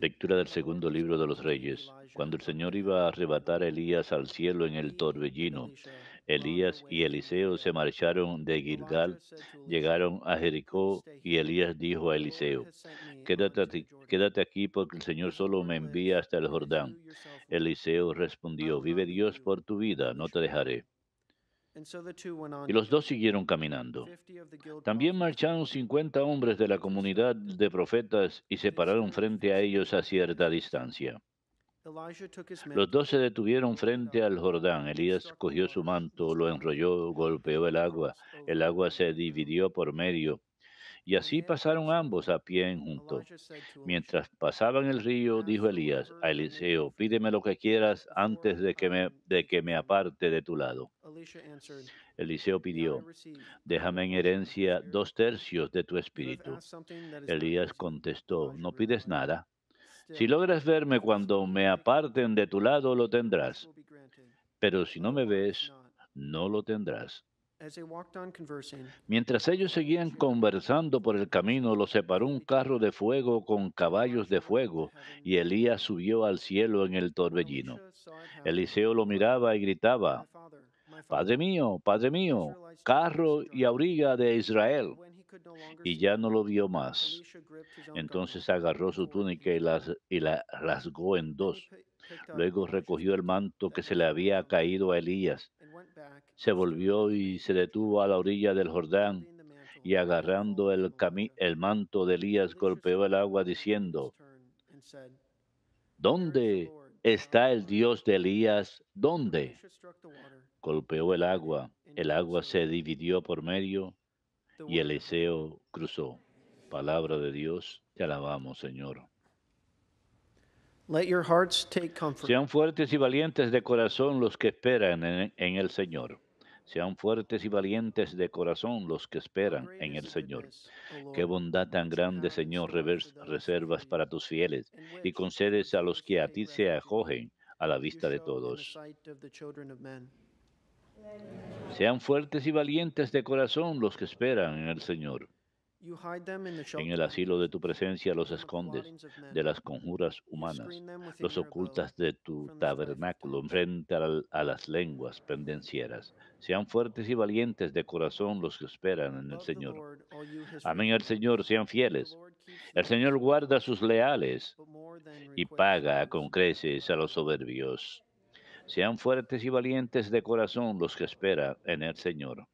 Lectura del segundo libro de los Reyes. Cuando el Señor iba a arrebatar a Elías al cielo en el torbellino, Elías y Eliseo se marcharon de Gilgal, llegaron a Jericó y Elías dijo a Eliseo, quédate aquí porque el Señor solo me envía hasta el Jordán. Eliseo respondió, vive Dios por tu vida, no te dejaré. Y los dos siguieron caminando. También marcharon 50 hombres de la comunidad de profetas y se pararon frente a ellos a cierta distancia. Los dos se detuvieron frente al Jordán. Elías cogió su manto, lo enrolló, golpeó el agua. El agua se dividió por medio y así pasaron ambos a pie juntos. Mientras pasaban el río, dijo Elías a Eliseo, pídeme lo que quieras antes de que me, de que me aparte de tu lado. Eliseo pidió, déjame en herencia dos tercios de tu espíritu. Elías contestó, no pides nada. Si logras verme cuando me aparten de tu lado, lo tendrás. Pero si no me ves, no lo tendrás. Mientras ellos seguían conversando por el camino, lo separó un carro de fuego con caballos de fuego, y Elías subió al cielo en el torbellino. Eliseo lo miraba y gritaba, Padre mío, Padre mío, carro y auriga de Israel. Y ya no lo vio más. Entonces agarró su túnica y, y la rasgó en dos. Luego recogió el manto que se le había caído a Elías se volvió y se detuvo a la orilla del Jordán y agarrando el, manto de Elías golpeó el agua diciendo, ¿dónde está el Dios de Elías? ¿Dónde? Golpeó el agua, el agua se dividió por medio y Eliseo cruzó. Palabra de Dios, te alabamos Señor. Sean fuertes y valientes de corazón los que esperan en, el Señor. Sean fuertes y valientes de corazón los que esperan en el Señor. Qué bondad tan grande, Señor, reservas para tus fieles y concedes a los que a ti se acogen a la vista de todos. Sean fuertes y valientes de corazón los que esperan en el Señor. En el asilo de tu presencia los escondes de las conjuras humanas, los ocultas de tu tabernáculo frente a las lenguas pendencieras. Sean fuertes y valientes de corazón los que esperan en el Señor. Amén al Señor, sean fieles. El Señor guarda a sus leales y paga con creces a los soberbios. Sean fuertes y valientes de corazón los que esperan en el Señor.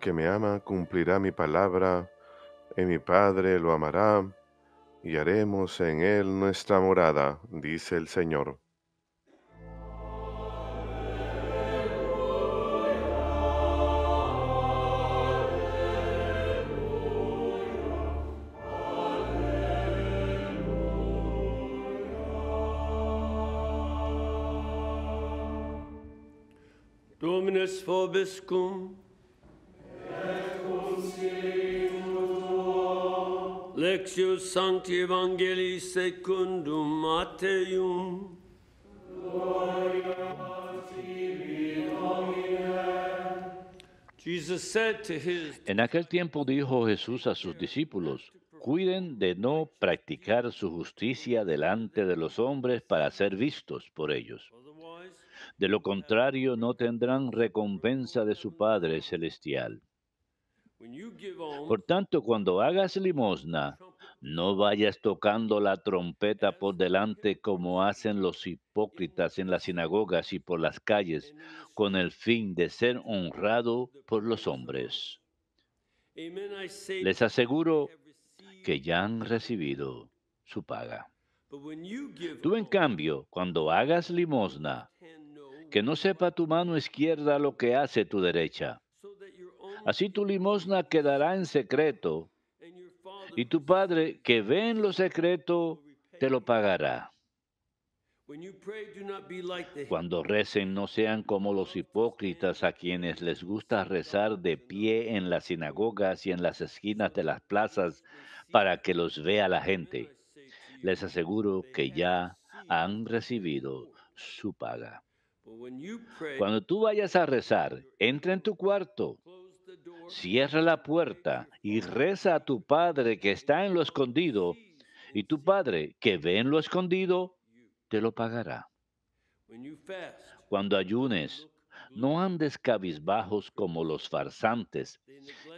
que me ama cumplirá mi palabra, y mi Padre lo amará, y haremos en él nuestra morada, dice el Señor. Dominus En aquel tiempo dijo Jesús a sus discípulos, cuiden de no practicar su justicia delante de los hombres para ser vistos por ellos. De lo contrario no tendrán recompensa de su Padre Celestial. Por tanto, cuando hagas limosna, no vayas tocando la trompeta por delante como hacen los hipócritas en las sinagogas y por las calles, con el fin de ser honrado por los hombres. Les aseguro que ya han recibido su paga. Tú, en cambio, cuando hagas limosna, que no sepa tu mano izquierda lo que hace tu derecha Así tu limosna quedará en secreto y tu Padre que ve en lo secreto te lo pagará. Cuando recen no sean como los hipócritas a quienes les gusta rezar de pie en las sinagogas y en las esquinas de las plazas para que los vea la gente. Les aseguro que ya han recibido su paga. Cuando tú vayas a rezar, entra en tu cuarto, Cierra la puerta y reza a tu Padre que está en lo escondido, y tu Padre que ve en lo escondido, te lo pagará. Cuando ayunes, no andes cabizbajos como los farsantes,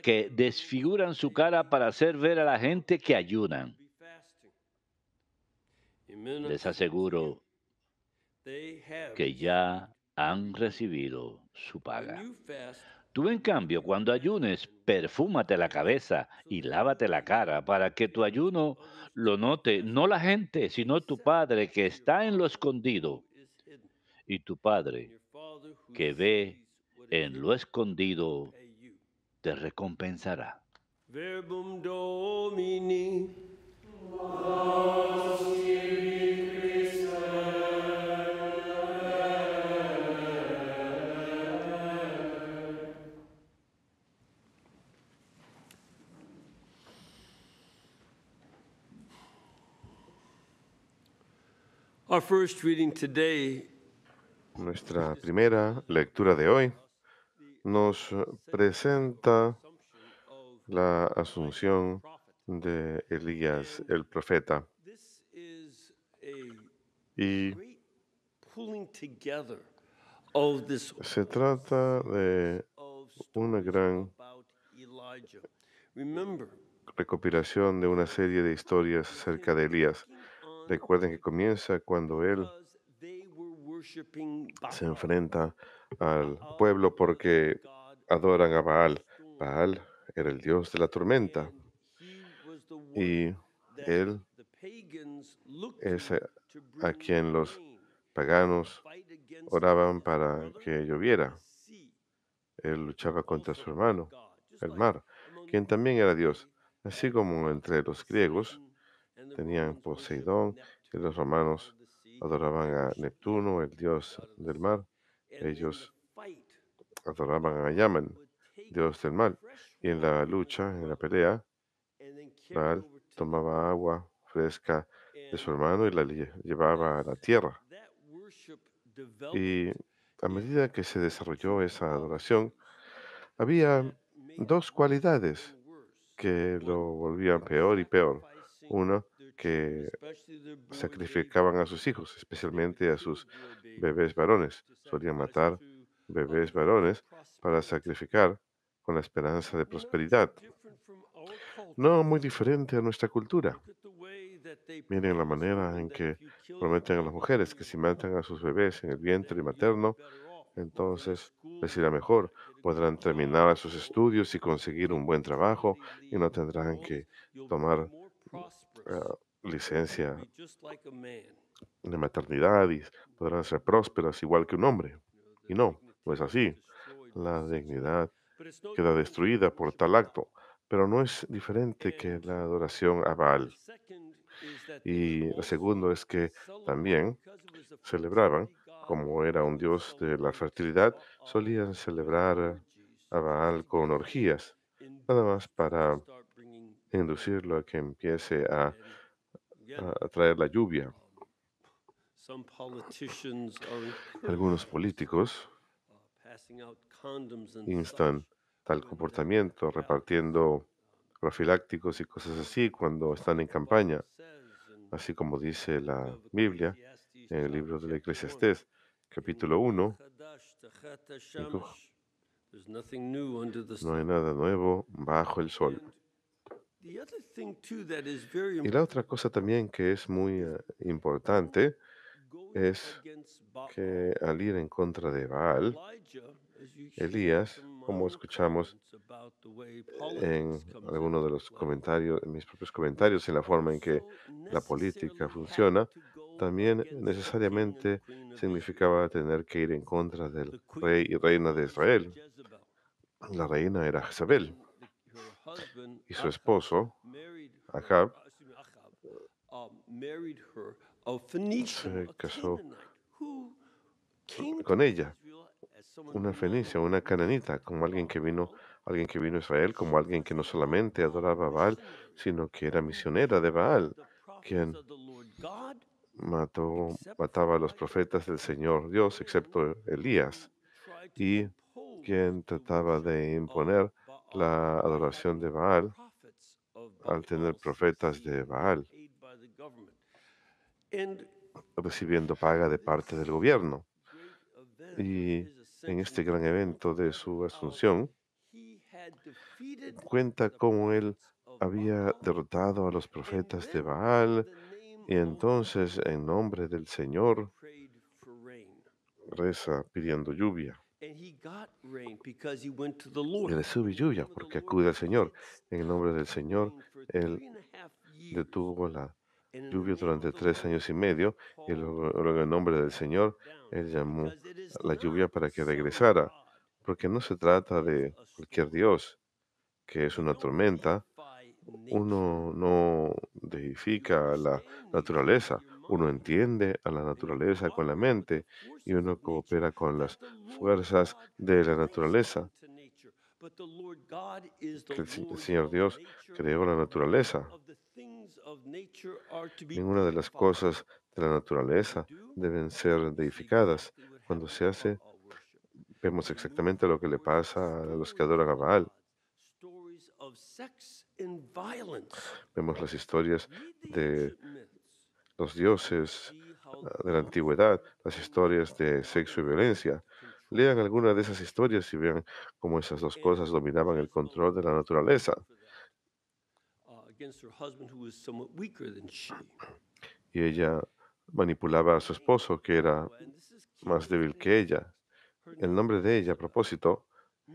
que desfiguran su cara para hacer ver a la gente que ayunan. Les aseguro que ya han recibido su paga. Tú en cambio, cuando ayunes, perfúmate la cabeza y lávate la cara para que tu ayuno lo note no la gente, sino tu Padre que está en lo escondido. Y tu Padre que ve en lo escondido te recompensará. Nuestra primera lectura de hoy nos presenta la asunción de Elías el profeta. Y se trata de una gran recopilación de una serie de historias acerca de Elías. Recuerden que comienza cuando él se enfrenta al pueblo porque adoran a Baal. Baal era el dios de la tormenta. Y él es a quien los paganos oraban para que lloviera. Él luchaba contra su hermano, el mar, quien también era Dios. Así como entre los griegos, tenían Poseidón y los romanos adoraban a Neptuno, el dios del mar. Ellos adoraban a Yaman, dios del mar. Y en la lucha, en la pelea, Baal tomaba agua fresca de su hermano y la llevaba a la tierra. Y a medida que se desarrolló esa adoración, había dos cualidades que lo volvían peor y peor. Uno, que sacrificaban a sus hijos, especialmente a sus bebés varones. Solían matar bebés um, varones para sacrificar con la esperanza de prosperidad. No muy diferente a nuestra cultura. Miren la manera en que prometen a las mujeres que si matan a sus bebés en el vientre materno, entonces les irá mejor, podrán terminar sus estudios y conseguir un buen trabajo y no tendrán que tomar eh, licencia de maternidad y podrán ser prósperas igual que un hombre. Y no, no es así. La dignidad queda destruida por tal acto, pero no es diferente que la adoración a Baal. Y lo segundo es que también celebraban, como era un dios de la fertilidad, solían celebrar a Baal con orgías, nada más para inducirlo a que empiece a, traer la lluvia. Algunos políticos uh, instan tal comportamiento repartiendo profilácticos y cosas así cuando están en campaña, así como dice la Biblia en el libro de la Eclesiastés, capítulo 1. No hay nada nuevo bajo el sol. Y la otra cosa también que es muy eh, importante es que al ir en contra de Baal, Elías, como escuchamos en algunos de los comentarios, en mis propios comentarios, en la forma en que la política funciona, también necesariamente significaba tener que ir en contra del rey y reina de Israel. La reina era Jezabel y su esposo, Ahab, uh, um, se casó con ella, una fenicia, una cananita, como alguien que vino, alguien que vino a Israel, como alguien que no solamente adoraba a Baal, sino que era misionera de Baal, quien mató, mataba a los profetas del Señor Dios, excepto Elías, y quien trataba de imponer la adoración de Baal al tener profetas de Baal recibiendo paga de parte del gobierno. Y en este gran evento de su asunción, cuenta cómo él había derrotado a los profetas de Baal y entonces en nombre del Señor reza pidiendo lluvia y sube lluvia porque acude al Señor. En el nombre del Señor, Él detuvo la lluvia durante tres años y medio y luego en el nombre del Señor, Él llamó la lluvia para que regresara. Porque no se trata de cualquier Dios, que es una tormenta. Uno no deifica la naturaleza. Uno entiende a la naturaleza con la mente y uno coopera con las fuerzas de la naturaleza. el Señor Dios creó la naturaleza. Ninguna de las cosas de la naturaleza deben ser deificadas. Cuando se hace, vemos exactamente lo que le pasa a los que adoran a Baal. Vemos las historias de los dioses ah, de la antigüedad, las historias de sexo y violencia. Lean alguna de esas historias y vean cómo esas dos cosas dominaban el control de la naturaleza. Y ella manipulaba a su esposo, que era más débil que ella. El nombre de ella, a propósito,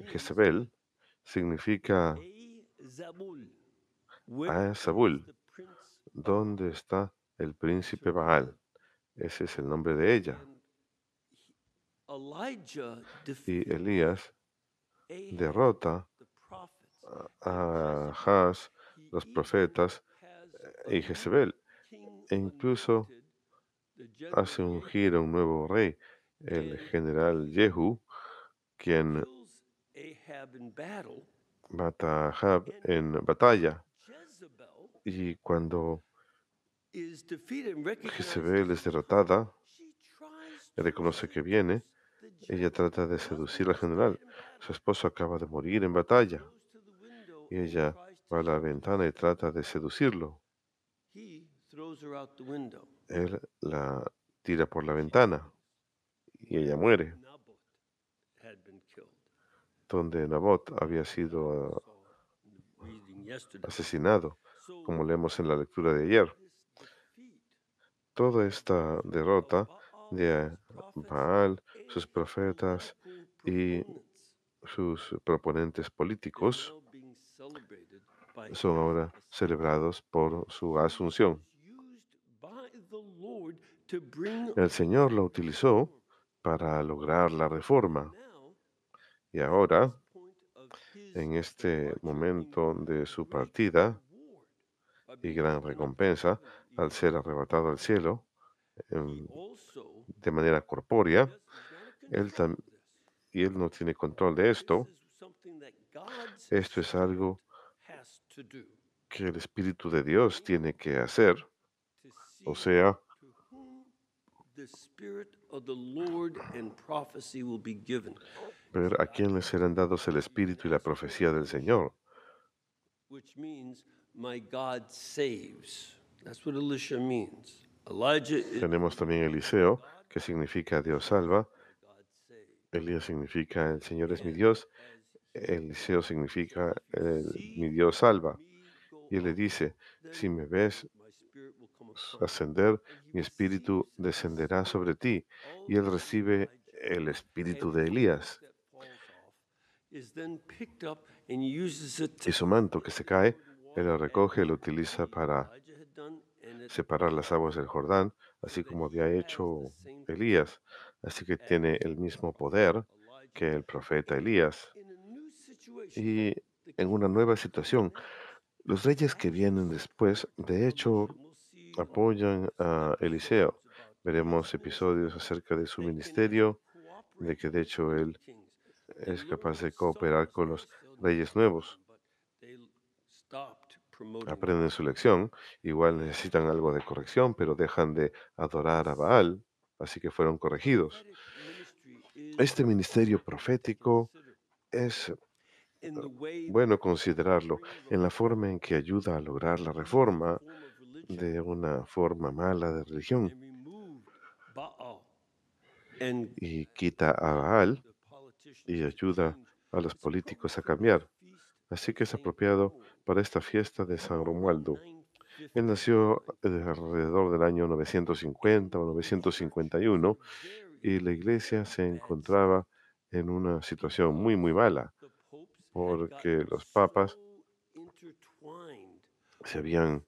Jezebel, significa a Zabul. ¿Dónde está el príncipe Baal. Ese es el nombre de ella. Y Elías derrota a Haz, los profetas eh, y Jezebel. E incluso hace un giro, un nuevo rey, el general Jehu, quien mata a Ahab en batalla. Y cuando él es derrotada, reconoce que viene, ella trata de seducir al general. Su esposo acaba de morir en batalla y ella va a la ventana y trata de seducirlo. Él la tira por la ventana y ella muere. Donde Nabot había sido asesinado, como leemos en la lectura de ayer toda esta derrota de Baal, sus profetas y sus proponentes políticos son ahora celebrados por su asunción. El Señor lo utilizó para lograr la reforma. Y ahora, en este momento de su partida y gran recompensa, al ser arrebatado al cielo em, de manera corpórea, él y él no tiene control de esto. Esto es algo que el Espíritu de Dios tiene que hacer, o sea, ver a quién le serán dados el Espíritu y la profecía del Señor. Which means, tenemos también Eliseo, que significa Dios salva. Elías significa el Señor es mi Dios. Eliseo significa mi Dios salva. Y él le dice, si me ves ascender, mi espíritu descenderá sobre ti. Y él recibe el espíritu de Elías. Y su manto que se cae, él lo recoge lo utiliza para separar las aguas del Jordán, así como había hecho Elías. Así que tiene el mismo poder que el profeta Elías. Y en una nueva situación, los reyes que vienen después, de hecho, apoyan a Eliseo. Veremos episodios acerca de su ministerio, de que de hecho él es capaz de cooperar con los reyes nuevos aprenden su lección, igual necesitan algo de corrección, pero dejan de adorar a Baal, así que fueron corregidos. Este ministerio profético es ah, bueno considerarlo en la forma en que ayuda a lograr la reforma de una forma mala de religión y quita a Baal y ayuda a los políticos a cambiar. Así que es apropiado para esta fiesta de San Romualdo. Él nació alrededor del año 950 o 951 y la iglesia se encontraba en una situación muy, muy mala porque los papas se habían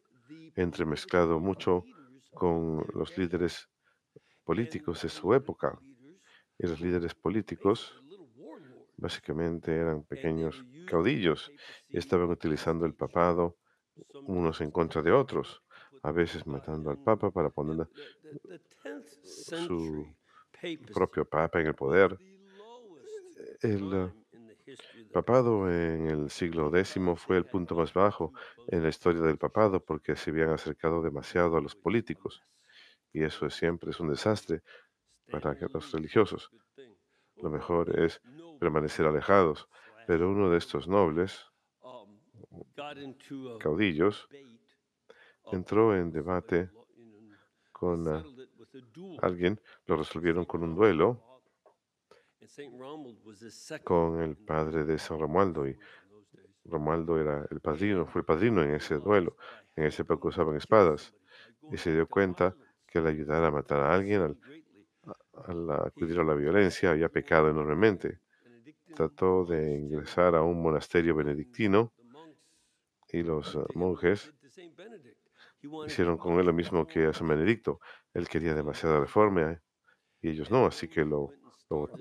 entremezclado mucho con los líderes políticos de su época y los líderes políticos Básicamente eran pequeños caudillos y estaban utilizando el papado unos en contra de otros, a veces uh, matando al papa para poner uh, su propio papa en el poder. Eh, el eh, papado en el siglo X fue el punto más bajo en la historia del papado porque se habían acercado demasiado a los políticos. Y eso siempre es un desastre para los religiosos. Lo oh, mejor es permanecer alejados. Pero uno de estos nobles, caudillos, entró en debate con ah, alguien, lo resolvieron con un duelo con el padre de San Romualdo y Romualdo era el padrino, fue el padrino en ese duelo, en ese poco usaban espadas y se dio cuenta que al ayudar a matar a alguien, al acudir a la violencia, había pecado enormemente trató de ingresar a un monasterio benedictino y los eh, monjes hicieron con él lo mismo que a San Benedicto. Él quería demasiada reforma eh, y ellos no, así que lo,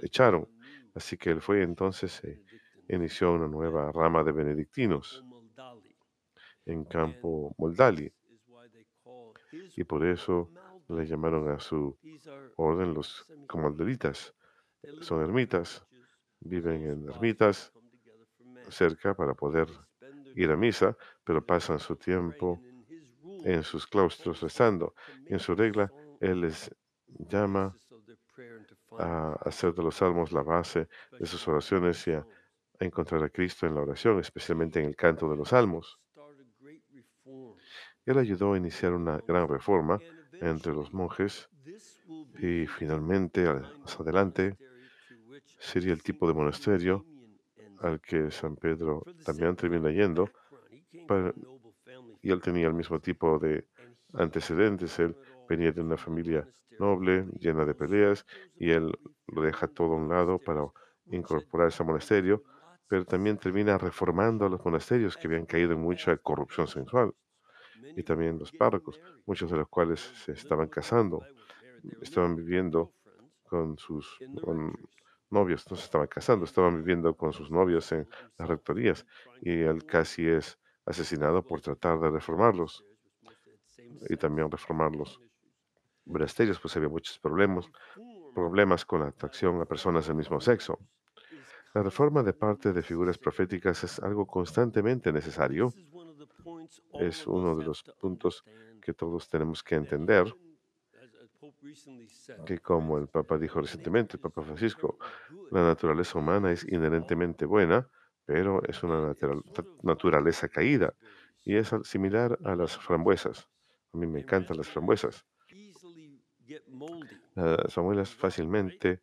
echaron. Así que él fue entonces, eh, inició una nueva rama de benedictinos en campo Moldali. Y por eso le llamaron a su orden los comandolitas. Son ermitas viven en ermitas cerca para poder ir a misa, pero pasan su tiempo en sus claustros rezando. en su regla, Él les llama a hacer de los salmos la base de sus oraciones y a encontrar a Cristo en la oración, especialmente en el canto de los salmos. Él ayudó a iniciar una gran reforma entre los monjes y finalmente, más adelante, sería el tipo de monasterio al que San Pedro también termina yendo. y él tenía el mismo tipo de antecedentes. Él venía de una familia noble, llena de peleas, y él lo deja todo a un lado para incorporarse ese monasterio, pero también termina reformando a los monasterios que habían caído en mucha corrupción sensual, y también los párrocos, muchos de los cuales se estaban casando, estaban viviendo con sus novios, no se estaban casando, estaban viviendo con sus novios en las rectorías y él casi es asesinado por tratar de reformarlos y también reformarlos, los pues había muchos problemas, problemas con la atracción a personas del mismo sexo. La reforma de parte de figuras proféticas es algo constantemente necesario. Es uno de los puntos que todos tenemos que entender que como el Papa dijo recientemente, el Papa Francisco, la naturaleza humana es inherentemente buena, pero es una naturaleza caída y es similar a las frambuesas. A mí me encantan las frambuesas. Las frambuesas fácilmente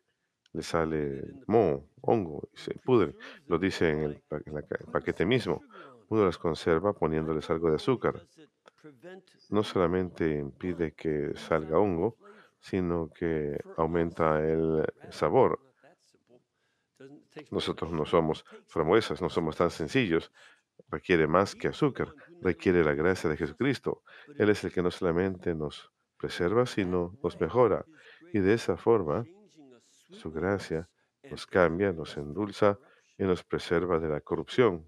le sale moho, hongo, y se pudre. Lo dice en el, el paquete mismo. Uno las conserva poniéndoles algo de azúcar no solamente impide que salga hongo, sino que aumenta el sabor. Nosotros no somos framuesas, no somos tan sencillos. Requiere más que azúcar, requiere la gracia de Jesucristo. Él es el que no solamente nos preserva, sino nos mejora. Y de esa forma, su gracia nos cambia, nos endulza y nos preserva de la corrupción.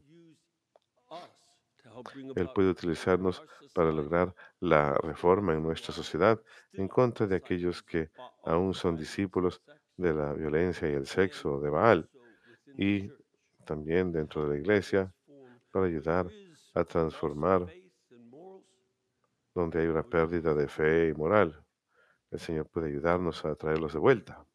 Él puede utilizarnos para lograr la reforma en nuestra sociedad en contra de aquellos que aún son discípulos de la violencia y el sexo de Baal y también dentro de la iglesia para ayudar a transformar donde hay una pérdida de fe y moral. El Señor puede ayudarnos a traerlos de vuelta.